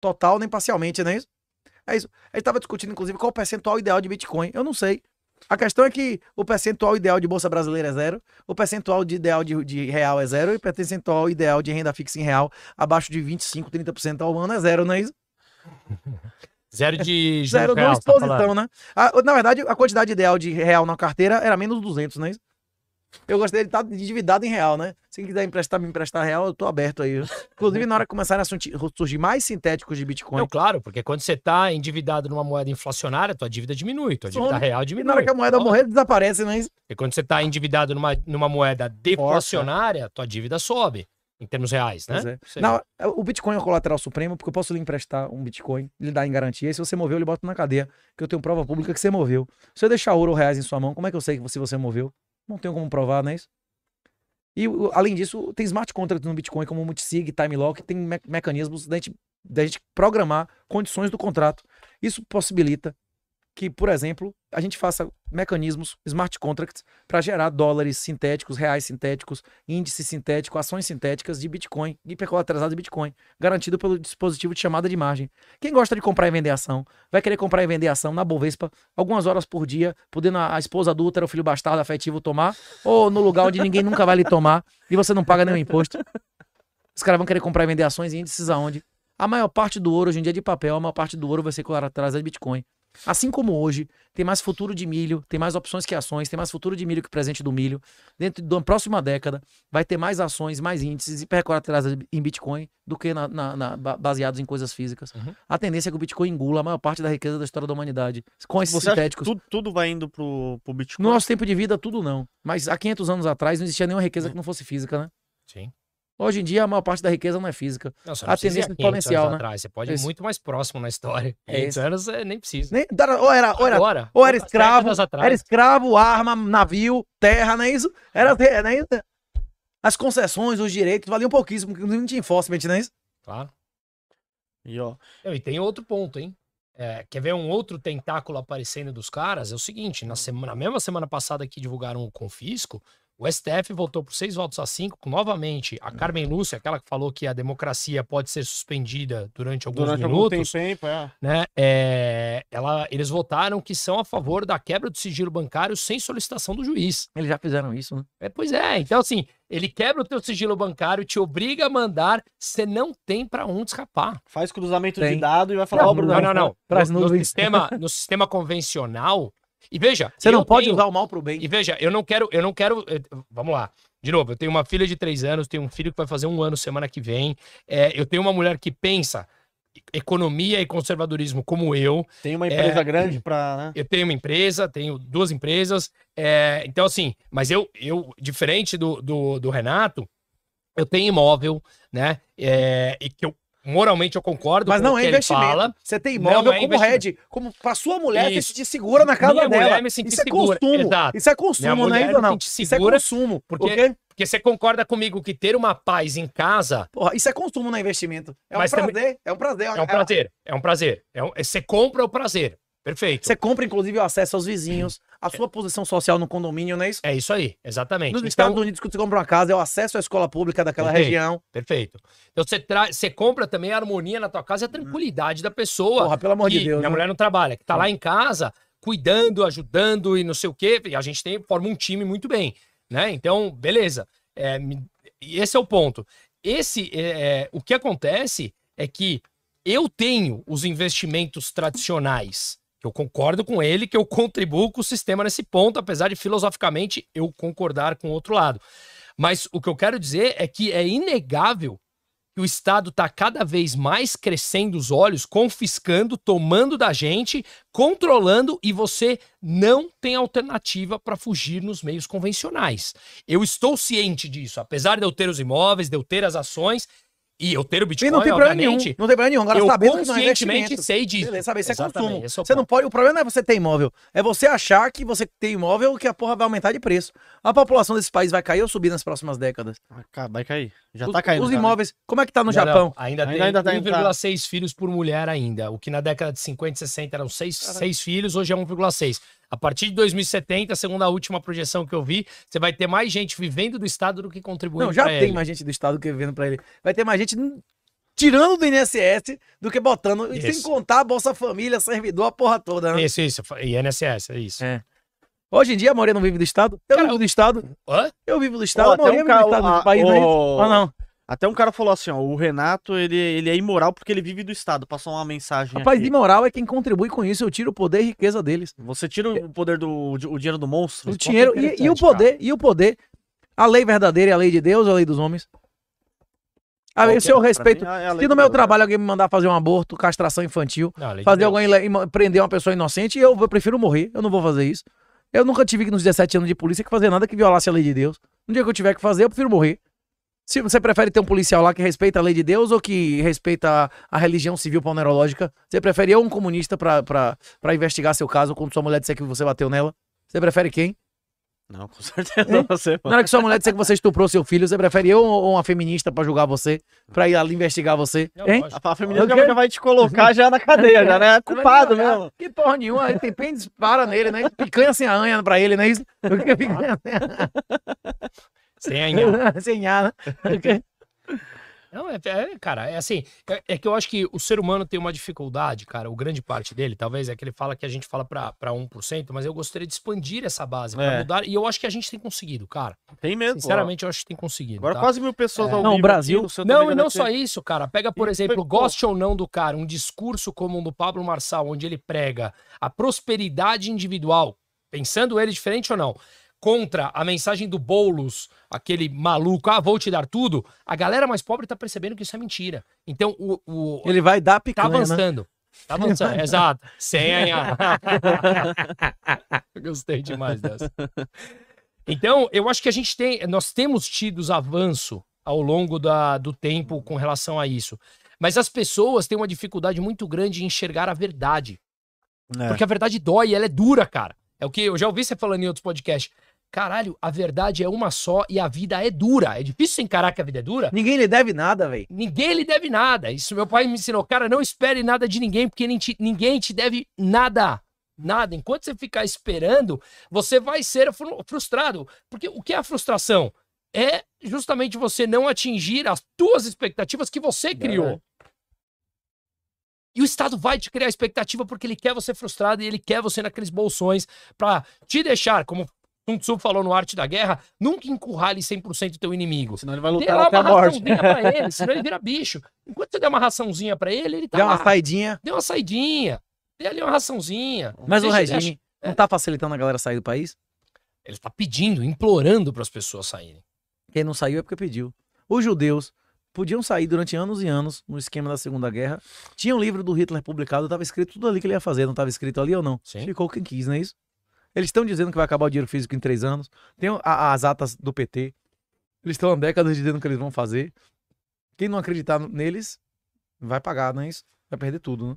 total nem parcialmente, não é isso? É isso. A gente estava discutindo, inclusive, qual o percentual ideal de Bitcoin. Eu não sei. A questão é que o percentual ideal de Bolsa Brasileira é zero, o percentual de ideal de, de, real é zero e o percentual ideal de renda fixa em real abaixo de 25%, 30% ao ano é zero, não é isso? Zero de... zero de exposição, tá então, né? A, na verdade, a quantidade ideal de real na carteira era menos 200, não é isso? Eu gostei, de estar tá endividado em real, né? Se quiser emprestar, me emprestar real, eu tô aberto aí. Inclusive, na hora que começarem a surgir mais sintéticos de Bitcoin. Não, claro, porque quando você tá endividado numa moeda inflacionária, tua dívida diminui, tua dívida real diminui. E na hora que a moeda morrer, desaparece, não é E quando você tá endividado numa, numa moeda deflacionária, tua dívida sobe. Em termos reais, né? É. Não, é, o Bitcoin é o colateral supremo, porque eu posso lhe emprestar um Bitcoin, lhe dar em garantia, e se você moveu, eu lhe boto na cadeia, que eu tenho prova pública que você moveu. Se eu deixar ouro ou reais em sua mão, como é que eu sei que você você moveu? Não tenho como provar, não é isso? E além disso, tem smart contracts no Bitcoin, como Multisig, Time Lock, tem me mecanismos da gente, da gente programar condições do contrato. Isso possibilita que, por exemplo, a gente faça mecanismos, smart contracts, para gerar dólares sintéticos, reais sintéticos, índice sintético, ações sintéticas de Bitcoin e atrasado de Bitcoin, garantido pelo dispositivo de chamada de margem. Quem gosta de comprar e vender ação, vai querer comprar e vender ação na Bovespa algumas horas por dia, podendo a esposa adulta, o filho bastardo afetivo tomar, ou no lugar onde ninguém nunca vai lhe tomar e você não paga nenhum imposto. Os caras vão querer comprar e vender ações e índices aonde? A maior parte do ouro hoje em dia é de papel, a maior parte do ouro vai ser claro é de Bitcoin. Assim como hoje, tem mais futuro de milho, tem mais opções que ações, tem mais futuro de milho que presente do milho. Dentro da próxima década, vai ter mais ações, mais índices e atrás em Bitcoin do que na, na, na, baseados em coisas físicas. Uhum. A tendência é que o Bitcoin engula a maior parte da riqueza da história da humanidade. Com esses Você sintéticos. Tudo, tudo, vai indo pro, pro Bitcoin? No nosso tempo de vida, tudo não. Mas há 500 anos atrás, não existia nenhuma riqueza uhum. que não fosse física, né? Sim. Hoje em dia, a maior parte da riqueza não é física. Não, a tendência é exponencial, né? Atrás. Você pode ir muito mais próximo na história. É isso. anos, é, nem precisa. Nem, ou era, ou era, Agora, ou era escravo, era escravo, arma, navio, terra, não é isso? Era, é, não é isso? As concessões, os direitos valiam pouquíssimo, porque não tinha enforcement, não é isso? Claro. E, ó. e tem outro ponto, hein? É, quer ver um outro tentáculo aparecendo dos caras? É o seguinte, na, semana, na mesma semana passada que divulgaram o confisco, o STF votou por seis votos a cinco, novamente a hum. Carmen Lúcia, aquela que falou que a democracia pode ser suspendida durante alguns durante minutos. Algum tempo, é. Né, é, ela, eles votaram que são a favor da quebra do sigilo bancário sem solicitação do juiz. Eles já fizeram isso, né? É, pois é. Então, assim, ele quebra o teu sigilo bancário, te obriga a mandar, você não tem para onde escapar. Faz cruzamento tem. de dados e vai falar, não, oh, Bruno, não, não, não. No, no, sistema, no sistema convencional, e veja. Você não pode tenho... usar o mal pro bem. E veja, eu não quero, eu não quero. Eh, vamos lá. De novo, eu tenho uma filha de três anos, tenho um filho que vai fazer um ano semana que vem. É, eu tenho uma mulher que pensa economia e conservadorismo como eu. Tem uma é, empresa é, grande para. Né? Eu tenho uma empresa, tenho duas empresas. É, então, assim, mas eu, eu diferente do, do, do Renato, eu tenho imóvel, né? É, e que eu Moralmente eu concordo. Mas não é investimento. Fala, você tem imóvel é como rede, como pra sua mulher isso. que te segura na casa Minha dela. É isso é consumo. É isso é consumo, né, não. Isso é consumo. Porque, porque você concorda comigo que ter uma paz em casa. Porra, isso é consumo, não é investimento. É um, prazer, é um prazer. É um prazer. É um prazer. É um prazer. É um... Você compra o prazer. Perfeito. Você compra, inclusive, o acesso aos vizinhos, a é. sua posição social no condomínio, não é isso? É isso aí, exatamente. Nos então, Estados Unidos, quando você compra uma casa, é o acesso à escola pública daquela perfeito, região. Perfeito. Então você, tra... você compra também a harmonia na tua casa e a hum. tranquilidade da pessoa. Porra, pelo amor de Deus. Minha né? mulher não trabalha, que tá lá em casa cuidando, ajudando e não sei o quê. E a gente tem, forma um time muito bem, né? Então, beleza. É, esse é o ponto. Esse, é, é, o que acontece é que eu tenho os investimentos tradicionais que eu concordo com ele, que eu contribuo com o sistema nesse ponto, apesar de filosoficamente eu concordar com o outro lado. Mas o que eu quero dizer é que é inegável que o Estado está cada vez mais crescendo os olhos, confiscando, tomando da gente, controlando e você não tem alternativa para fugir nos meios convencionais. Eu estou ciente disso, apesar de eu ter os imóveis, de eu ter as ações, e eu ter o Bitcoin, e não tem problema nenhum. Não tem problema nenhum. Agora, eu sabendo conscientemente é sei disso. Beleza, sabe? Isso é consumo. É você não pode, o problema não é você ter imóvel. É você achar que você tem imóvel que a porra vai aumentar de preço. A população desse país vai cair ou subir nas próximas décadas? Vai cair. Já os, tá caindo. Os tá, né? imóveis. Como é que tá no não, Japão? Não, ainda, ainda tem 1,6 tá filhos por mulher ainda. O que na década de 50 60 eram 6, 6 filhos, hoje é 1,6. A partir de 2070, segundo a última projeção que eu vi, você vai ter mais gente vivendo do Estado do que contribuindo Não, já tem ele. mais gente do Estado do que vivendo para ele. Vai ter mais gente tirando do INSS do que botando. Isso. E sem contar a Bolsa Família, servidor, a porra toda, né? Isso, isso. INSS, é isso. É. Hoje em dia a Moreira não vive do Estado. Eu Cara, vivo do Estado. Hã? Eu vivo do Estado. Ó, a Moreira um vive do Estado a, do país, o... não é isso? Ah, não. Até um cara falou assim, ó, o Renato, ele, ele é imoral porque ele vive do Estado. Passou uma mensagem Rapaz, aqui. imoral é quem contribui com isso, eu tiro o poder e riqueza deles. Você tira o é. poder do, o dinheiro do monstro? O é dinheiro e, e, o poder, cara. e o poder. A lei verdadeira é a lei de Deus ou a lei dos homens? A é? lei, se eu respeito, mim, se no meu né? trabalho alguém me mandar fazer um aborto, castração infantil, não, fazer de alguém prender uma pessoa inocente, eu, eu prefiro morrer, eu não vou fazer isso. Eu nunca tive que nos 17 anos de polícia que fazer nada que violasse a lei de Deus. No dia que eu tiver que fazer, eu prefiro morrer. Se você prefere ter um policial lá que respeita a lei de Deus ou que respeita a, religião civil palmeirológica? Você prefere eu um comunista para investigar seu caso quando sua mulher disser que você bateu nela? Você prefere quem? Não, com certeza é? você. Mano. Na hora que sua mulher disser que você estuprou seu filho, você prefere eu ou uma feminista para julgar você? Pra ir ali investigar você? É hein? A, feminista já vai te colocar já na cadeia, já, né? É, é culpado é? mesmo. Que porra nenhuma, ele tem pênis para nele, né? Picanha sem anha pra ele, né? Isso? Picanha sem sem nha. Sem anhar, né? Não, é, é, cara, é assim, é, é, que eu acho que o ser humano tem uma dificuldade, cara, o grande parte dele, talvez, é que ele fala que a gente fala pra, pra 1%, mas eu gostaria de expandir essa base, pra é. mudar, e eu acho que a gente tem conseguido, cara. Tem mesmo. Sinceramente, ó. eu acho que tem conseguido. Agora tá? quase mil pessoas é. ao Não, vivo, Brasil... Aqui, não, e não só isso, cara, pega, por e exemplo, foi... goste ou não do cara, um discurso como o do Pablo Marçal, onde ele prega a prosperidade individual, pensando ele diferente ou não, contra a mensagem do Boulos, aquele maluco, ah, vou te dar tudo, a galera mais pobre tá percebendo que isso é mentira. Então, o. o Ele vai dar picanha, Tá né? avançando. Né? Tá avançando, exato. Senha. Gostei demais dessa. Então, eu acho que a gente tem. Nós temos tido avanço ao longo da, do tempo com relação a isso. Mas as pessoas têm uma dificuldade muito grande em enxergar a verdade. É. Porque a verdade dói, ela é dura, cara. É o que eu já ouvi você falando em outros podcasts caralho, a verdade é uma só e a vida é dura. É difícil encarar que a vida é dura. Ninguém lhe deve nada, velho. Ninguém lhe deve nada. Isso meu pai me ensinou. Cara, não espere nada de ninguém, porque ninguém te deve nada. Nada. Enquanto você ficar esperando, você vai ser frustrado. Porque o que é a frustração? É justamente você não atingir as tuas expectativas que você é criou. E o Estado vai te criar expectativa porque ele quer você frustrado e ele quer você naqueles bolsões para te deixar, como Sun Tzu falou no Arte da Guerra, nunca encurrale 100% o teu inimigo. Senão ele vai lutar até a morte. pra ele, senão ele vira bicho. Enquanto você der uma raçãozinha pra ele, ele tá Deu lá. uma saidinha. Deu uma saidinha. Dê ali uma raçãozinha. Mas Deixa o regime não é. tá facilitando a galera sair do país? Ele tá pedindo, implorando para as pessoas saírem. Quem não saiu é porque pediu. Os judeus podiam sair durante anos e anos no esquema da Segunda Guerra. Tinha um livro do Hitler publicado, tava escrito tudo ali que ele ia fazer, não tava escrito ali ou não. Sim. Ficou quem quis, não é isso? Eles estão dizendo que vai acabar o dinheiro físico em três anos. Tem a, as atas do PT. Eles estão há décadas dizendo o que eles vão fazer. Quem não acreditar neles vai pagar, não é isso? Vai perder tudo, né?